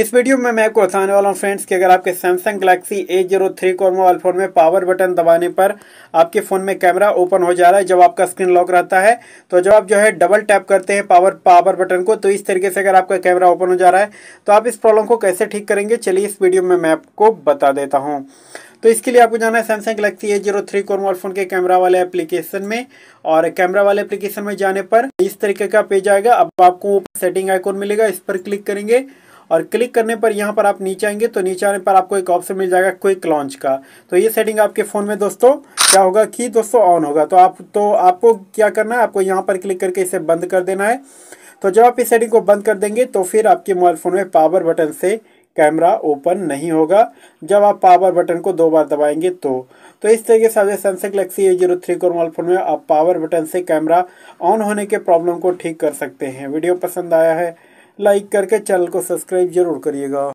इस वीडियो में मैं आपको बताने वाला हूं फ्रेंड्स कि अगर आपके Samsung Galaxy A zero three को मोबाइल फ़ोन में पावर बटन दबाने पर आपके फ़ोन में कैमरा ओपन हो जा रहा है जब आपका स्क्रीन लॉक रहता है तो जब आप जो है डबल टैप करते हैं पावर पावर बटन को तो इस तरीके से अगर आपका कैमरा ओपन हो जा रहा है तो आप इस प्रॉब्लम को कैसे ठीक करेंगे चलिए इस वीडियो में मैं आपको बता देता हूँ तो इसके लिए आपको जाना है Samsung Galaxy A zero three कोरमोल फोन के कैमरा वाले एप्लीकेशन में और कैमरा वाले एप्लीकेशन में जाने पर इस तरीके का पेज आएगा अब आपको सेटिंग आइकॉन मिलेगा इस पर क्लिक करेंगे और क्लिक करने पर यहाँ पर आप नीचे आएंगे तो नीचे आने पर आपको एक ऑप्शन मिल जाएगा क्विक लॉन्च का तो ये सेटिंग आपके फ़ोन में दोस्तों क्या होगा कि दोस्तों ऑन होगा तो आप तो आपको क्या करना है आपको यहाँ पर क्लिक करके इसे बंद कर देना है तो जब आप इस सेटिंग को बंद कर देंगे तो फिर आपके मोबाइल फ़ोन में पावर बटन से कैमरा ओपन नहीं होगा जब आप पावर बटन को दो बार दबाएंगे तो तो इस तरीके से आपने Samsung Galaxy A zero three core mobile phone में आप पावर बटन से कैमरा ऑन होने के प्रॉब्लम को ठीक कर सकते हैं वीडियो पसंद आया है लाइक करके चैनल को सब्सक्राइब जरूर करिएगा